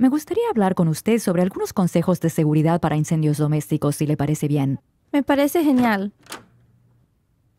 Me gustaría hablar con usted sobre algunos consejos de seguridad para incendios domésticos, si le parece bien. Me parece genial.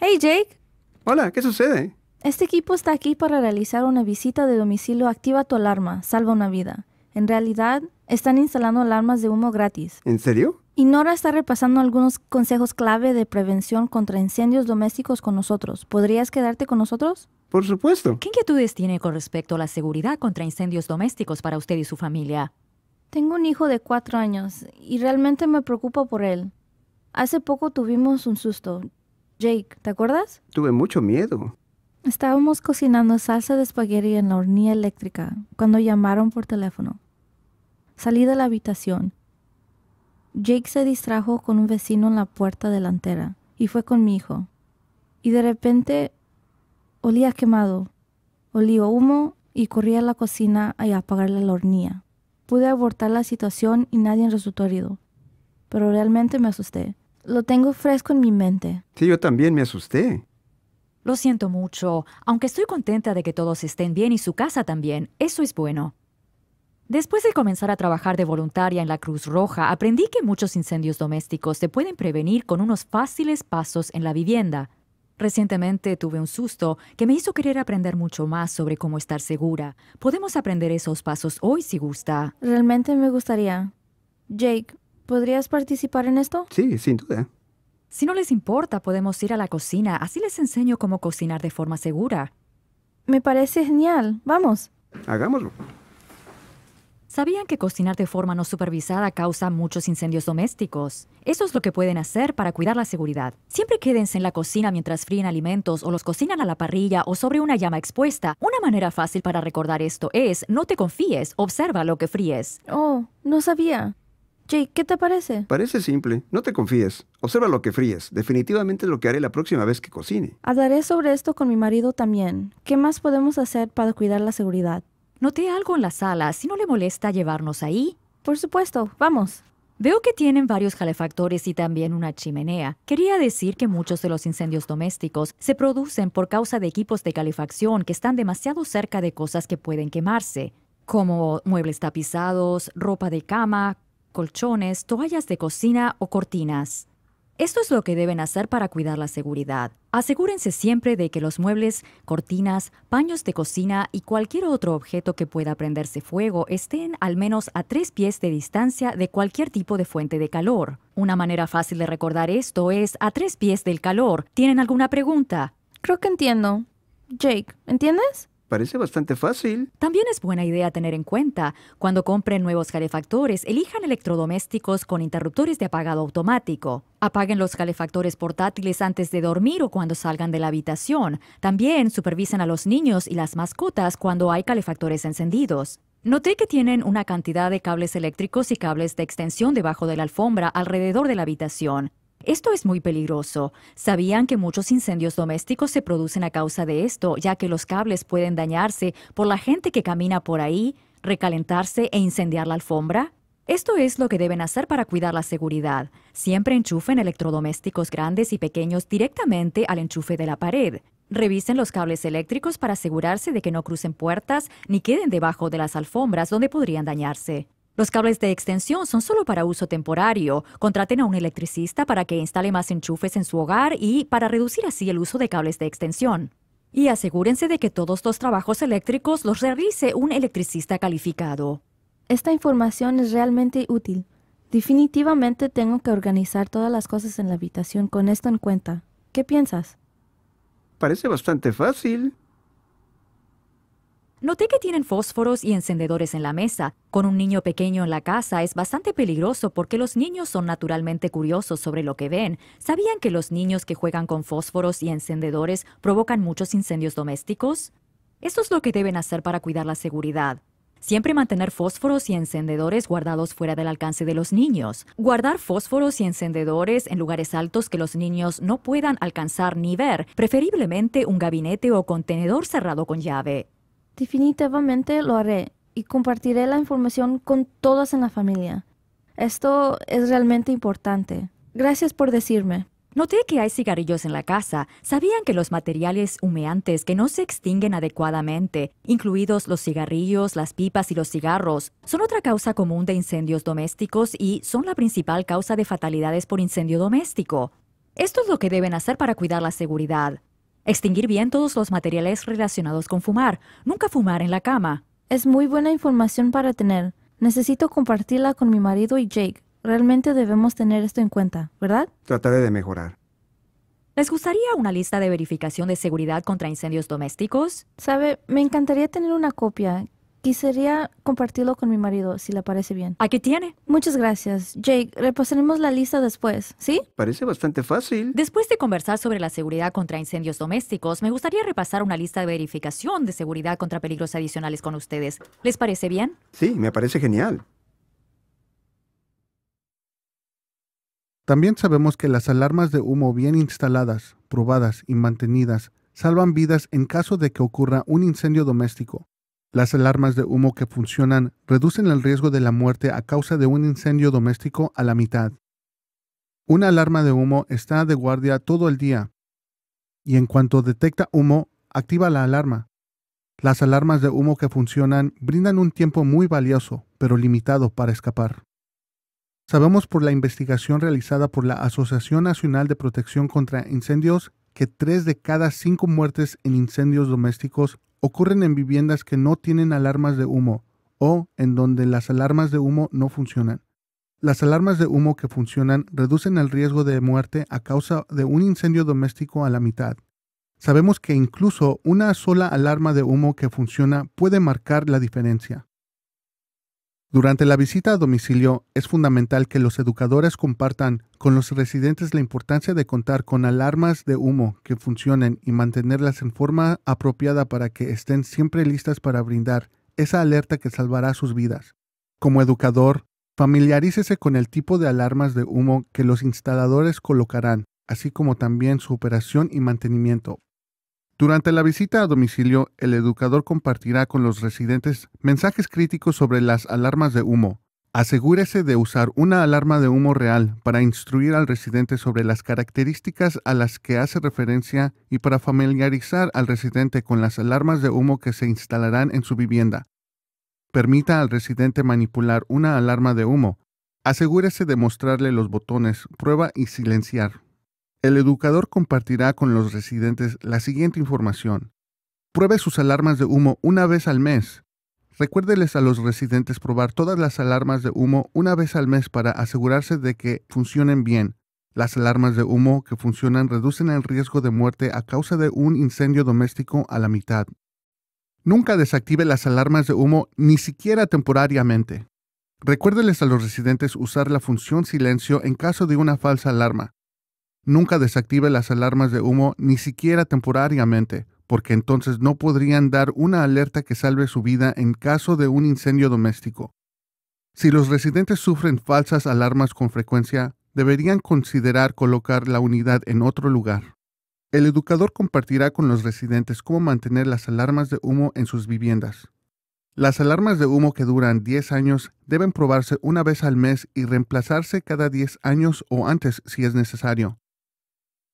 Hey, Jake. Hola, ¿qué sucede? Este equipo está aquí para realizar una visita de domicilio. Activa tu alarma, salva una vida. En realidad, están instalando alarmas de humo gratis. ¿En serio? Y Nora está repasando algunos consejos clave de prevención contra incendios domésticos con nosotros. ¿Podrías quedarte con nosotros? Por supuesto. ¿Qué inquietudes tiene con respecto a la seguridad contra incendios domésticos para usted y su familia? Tengo un hijo de cuatro años y realmente me preocupo por él. Hace poco tuvimos un susto. Jake, ¿te acuerdas? Tuve mucho miedo. Estábamos cocinando salsa de espagueti en la hornilla eléctrica cuando llamaron por teléfono. Salí de la habitación. Jake se distrajo con un vecino en la puerta delantera y fue con mi hijo. Y de repente Olía quemado, olía humo y corrí a la cocina a apagar la hornilla. Pude abortar la situación y nadie resultó herido, pero realmente me asusté. Lo tengo fresco en mi mente. Sí, yo también me asusté. Lo siento mucho, aunque estoy contenta de que todos estén bien y su casa también, eso es bueno. Después de comenzar a trabajar de voluntaria en la Cruz Roja, aprendí que muchos incendios domésticos se pueden prevenir con unos fáciles pasos en la vivienda. Recientemente tuve un susto que me hizo querer aprender mucho más sobre cómo estar segura. Podemos aprender esos pasos hoy si gusta. Realmente me gustaría. Jake, ¿podrías participar en esto? Sí, sin duda. Si no les importa, podemos ir a la cocina. Así les enseño cómo cocinar de forma segura. Me parece genial. Vamos. Hagámoslo. ¿Sabían que cocinar de forma no supervisada causa muchos incendios domésticos? Eso es lo que pueden hacer para cuidar la seguridad. Siempre quédense en la cocina mientras fríen alimentos o los cocinan a la parrilla o sobre una llama expuesta. Una manera fácil para recordar esto es, no te confíes, observa lo que fríes. Oh, no sabía. Jake, ¿qué te parece? Parece simple. No te confíes. Observa lo que fríes. Definitivamente lo que haré la próxima vez que cocine. Hablaré sobre esto con mi marido también. ¿Qué más podemos hacer para cuidar la seguridad? Noté algo en la sala. Si no le molesta llevarnos ahí. Por supuesto, vamos. Veo que tienen varios calefactores y también una chimenea. Quería decir que muchos de los incendios domésticos se producen por causa de equipos de calefacción que están demasiado cerca de cosas que pueden quemarse, como muebles tapizados, ropa de cama, colchones, toallas de cocina o cortinas. Esto es lo que deben hacer para cuidar la seguridad. Asegúrense siempre de que los muebles, cortinas, paños de cocina y cualquier otro objeto que pueda prenderse fuego estén al menos a tres pies de distancia de cualquier tipo de fuente de calor. Una manera fácil de recordar esto es a tres pies del calor. ¿Tienen alguna pregunta? Creo que entiendo. Jake, ¿entiendes? Parece bastante fácil. También es buena idea tener en cuenta, cuando compren nuevos calefactores, elijan electrodomésticos con interruptores de apagado automático. Apaguen los calefactores portátiles antes de dormir o cuando salgan de la habitación. También supervisen a los niños y las mascotas cuando hay calefactores encendidos. Noté que tienen una cantidad de cables eléctricos y cables de extensión debajo de la alfombra alrededor de la habitación. Esto es muy peligroso. Sabían que muchos incendios domésticos se producen a causa de esto, ya que los cables pueden dañarse por la gente que camina por ahí, recalentarse e incendiar la alfombra. Esto es lo que deben hacer para cuidar la seguridad. Siempre enchufen electrodomésticos grandes y pequeños directamente al enchufe de la pared. Revisen los cables eléctricos para asegurarse de que no crucen puertas ni queden debajo de las alfombras donde podrían dañarse. Los cables de extensión son solo para uso temporario. Contraten a un electricista para que instale más enchufes en su hogar y para reducir así el uso de cables de extensión. Y asegúrense de que todos los trabajos eléctricos los realice un electricista calificado. Esta información es realmente útil. Definitivamente tengo que organizar todas las cosas en la habitación con esto en cuenta. ¿Qué piensas? Parece bastante fácil. Noté que tienen fósforos y encendedores en la mesa. Con un niño pequeño en la casa es bastante peligroso porque los niños son naturalmente curiosos sobre lo que ven. ¿Sabían que los niños que juegan con fósforos y encendedores provocan muchos incendios domésticos? Esto es lo que deben hacer para cuidar la seguridad. Siempre mantener fósforos y encendedores guardados fuera del alcance de los niños. Guardar fósforos y encendedores en lugares altos que los niños no puedan alcanzar ni ver, preferiblemente un gabinete o contenedor cerrado con llave. Definitivamente lo haré y compartiré la información con todas en la familia. Esto es realmente importante. Gracias por decirme. Noté que hay cigarrillos en la casa. ¿Sabían que los materiales humeantes que no se extinguen adecuadamente, incluidos los cigarrillos, las pipas y los cigarros, son otra causa común de incendios domésticos y son la principal causa de fatalidades por incendio doméstico? Esto es lo que deben hacer para cuidar la seguridad. Extinguir bien todos los materiales relacionados con fumar. Nunca fumar en la cama. Es muy buena información para tener. Necesito compartirla con mi marido y Jake. Realmente debemos tener esto en cuenta, ¿verdad? Trataré de mejorar. ¿Les gustaría una lista de verificación de seguridad contra incendios domésticos? Sabe, me encantaría tener una copia. Quisiera compartirlo con mi marido, si le parece bien. ¿A tiene? Muchas gracias. Jake, repasaremos la lista después, ¿sí? Parece bastante fácil. Después de conversar sobre la seguridad contra incendios domésticos, me gustaría repasar una lista de verificación de seguridad contra peligros adicionales con ustedes. ¿Les parece bien? Sí, me parece genial. También sabemos que las alarmas de humo bien instaladas, probadas y mantenidas salvan vidas en caso de que ocurra un incendio doméstico las alarmas de humo que funcionan reducen el riesgo de la muerte a causa de un incendio doméstico a la mitad. Una alarma de humo está de guardia todo el día y en cuanto detecta humo, activa la alarma. Las alarmas de humo que funcionan brindan un tiempo muy valioso, pero limitado para escapar. Sabemos por la investigación realizada por la Asociación Nacional de Protección contra Incendios que tres de cada cinco muertes en incendios domésticos ocurren en viviendas que no tienen alarmas de humo o en donde las alarmas de humo no funcionan. Las alarmas de humo que funcionan reducen el riesgo de muerte a causa de un incendio doméstico a la mitad. Sabemos que incluso una sola alarma de humo que funciona puede marcar la diferencia. Durante la visita a domicilio es fundamental que los educadores compartan con los residentes la importancia de contar con alarmas de humo que funcionen y mantenerlas en forma apropiada para que estén siempre listas para brindar esa alerta que salvará sus vidas. Como educador, familiarícese con el tipo de alarmas de humo que los instaladores colocarán, así como también su operación y mantenimiento, durante la visita a domicilio, el educador compartirá con los residentes mensajes críticos sobre las alarmas de humo. Asegúrese de usar una alarma de humo real para instruir al residente sobre las características a las que hace referencia y para familiarizar al residente con las alarmas de humo que se instalarán en su vivienda. Permita al residente manipular una alarma de humo. Asegúrese de mostrarle los botones, prueba y silenciar. El educador compartirá con los residentes la siguiente información. Pruebe sus alarmas de humo una vez al mes. Recuérdeles a los residentes probar todas las alarmas de humo una vez al mes para asegurarse de que funcionen bien. Las alarmas de humo que funcionan reducen el riesgo de muerte a causa de un incendio doméstico a la mitad. Nunca desactive las alarmas de humo ni siquiera temporariamente. Recuérdeles a los residentes usar la función silencio en caso de una falsa alarma. Nunca desactive las alarmas de humo, ni siquiera temporariamente, porque entonces no podrían dar una alerta que salve su vida en caso de un incendio doméstico. Si los residentes sufren falsas alarmas con frecuencia, deberían considerar colocar la unidad en otro lugar. El educador compartirá con los residentes cómo mantener las alarmas de humo en sus viviendas. Las alarmas de humo que duran 10 años deben probarse una vez al mes y reemplazarse cada 10 años o antes si es necesario.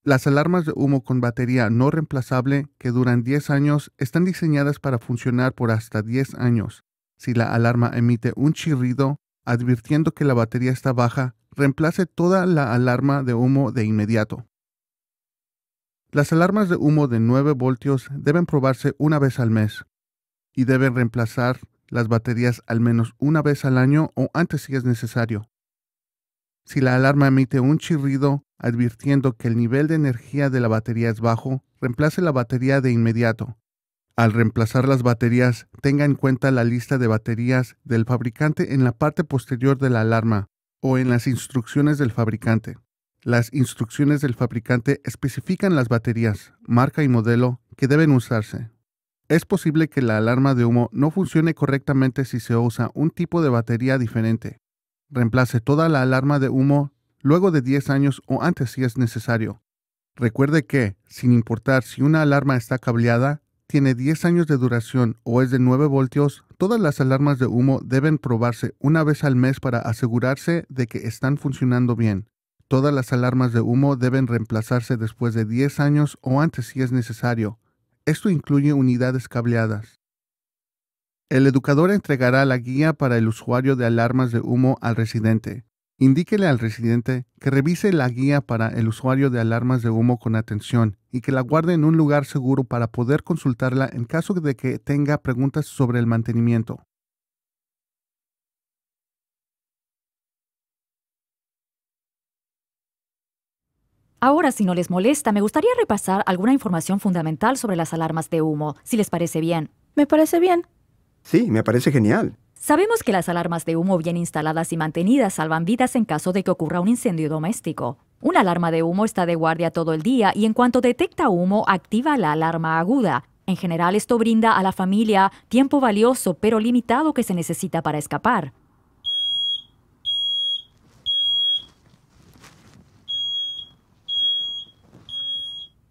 Las alarmas de humo con batería no reemplazable que duran 10 años están diseñadas para funcionar por hasta 10 años. Si la alarma emite un chirrido, advirtiendo que la batería está baja, reemplace toda la alarma de humo de inmediato. Las alarmas de humo de 9 voltios deben probarse una vez al mes y deben reemplazar las baterías al menos una vez al año o antes si es necesario. Si la alarma emite un chirrido advirtiendo que el nivel de energía de la batería es bajo, reemplace la batería de inmediato. Al reemplazar las baterías, tenga en cuenta la lista de baterías del fabricante en la parte posterior de la alarma o en las instrucciones del fabricante. Las instrucciones del fabricante especifican las baterías, marca y modelo que deben usarse. Es posible que la alarma de humo no funcione correctamente si se usa un tipo de batería diferente. Reemplace toda la alarma de humo luego de 10 años o antes si es necesario. Recuerde que, sin importar si una alarma está cableada, tiene 10 años de duración o es de 9 voltios, todas las alarmas de humo deben probarse una vez al mes para asegurarse de que están funcionando bien. Todas las alarmas de humo deben reemplazarse después de 10 años o antes si es necesario. Esto incluye unidades cableadas. El educador entregará la guía para el usuario de alarmas de humo al residente. Indíquele al residente que revise la guía para el usuario de alarmas de humo con atención y que la guarde en un lugar seguro para poder consultarla en caso de que tenga preguntas sobre el mantenimiento. Ahora, si no les molesta, me gustaría repasar alguna información fundamental sobre las alarmas de humo, si les parece bien. Me parece bien. Sí, me parece genial. Sabemos que las alarmas de humo bien instaladas y mantenidas salvan vidas en caso de que ocurra un incendio doméstico. Una alarma de humo está de guardia todo el día y en cuanto detecta humo activa la alarma aguda. En general esto brinda a la familia tiempo valioso pero limitado que se necesita para escapar.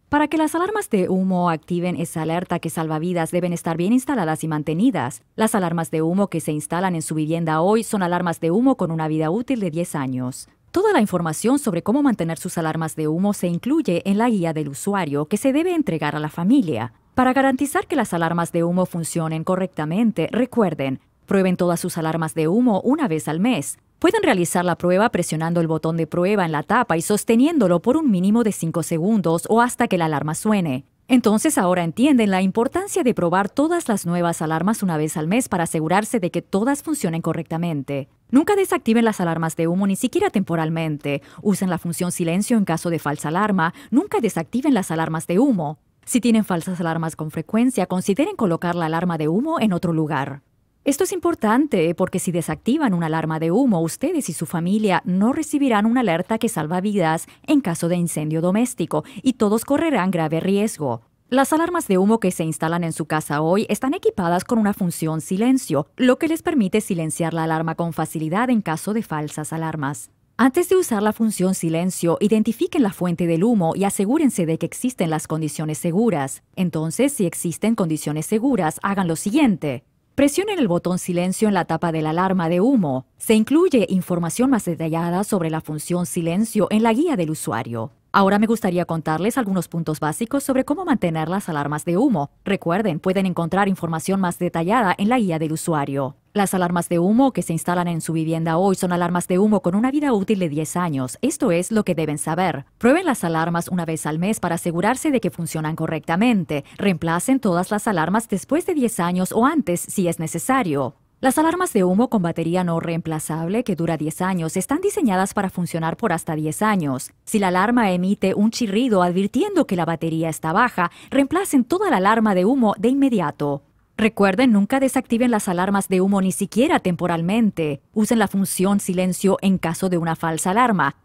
Para que las alarmas de humo activen esa alerta que salva vidas deben estar bien instaladas y mantenidas. Las alarmas de humo que se instalan en su vivienda hoy son alarmas de humo con una vida útil de 10 años. Toda la información sobre cómo mantener sus alarmas de humo se incluye en la guía del usuario que se debe entregar a la familia. Para garantizar que las alarmas de humo funcionen correctamente, recuerden, prueben todas sus alarmas de humo una vez al mes. Pueden realizar la prueba presionando el botón de prueba en la tapa y sosteniéndolo por un mínimo de 5 segundos o hasta que la alarma suene. Entonces ahora entienden la importancia de probar todas las nuevas alarmas una vez al mes para asegurarse de que todas funcionen correctamente. Nunca desactiven las alarmas de humo ni siquiera temporalmente. Usen la función silencio en caso de falsa alarma. Nunca desactiven las alarmas de humo. Si tienen falsas alarmas con frecuencia, consideren colocar la alarma de humo en otro lugar. Esto es importante porque si desactivan una alarma de humo, ustedes y su familia no recibirán una alerta que salva vidas en caso de incendio doméstico y todos correrán grave riesgo. Las alarmas de humo que se instalan en su casa hoy están equipadas con una función silencio, lo que les permite silenciar la alarma con facilidad en caso de falsas alarmas. Antes de usar la función silencio, identifiquen la fuente del humo y asegúrense de que existen las condiciones seguras. Entonces, si existen condiciones seguras, hagan lo siguiente. Presionen el botón silencio en la tapa de la alarma de humo. Se incluye información más detallada sobre la función silencio en la guía del usuario. Ahora me gustaría contarles algunos puntos básicos sobre cómo mantener las alarmas de humo. Recuerden, pueden encontrar información más detallada en la guía del usuario. Las alarmas de humo que se instalan en su vivienda hoy son alarmas de humo con una vida útil de 10 años. Esto es lo que deben saber. Prueben las alarmas una vez al mes para asegurarse de que funcionan correctamente. Reemplacen todas las alarmas después de 10 años o antes si es necesario. Las alarmas de humo con batería no reemplazable que dura 10 años están diseñadas para funcionar por hasta 10 años. Si la alarma emite un chirrido advirtiendo que la batería está baja, reemplacen toda la alarma de humo de inmediato. Recuerden, nunca desactiven las alarmas de humo ni siquiera temporalmente. Usen la función silencio en caso de una falsa alarma.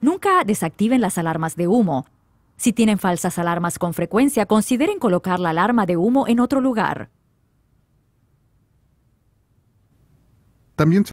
Nunca desactiven las alarmas de humo. Si tienen falsas alarmas con frecuencia, consideren colocar la alarma de humo en otro lugar. También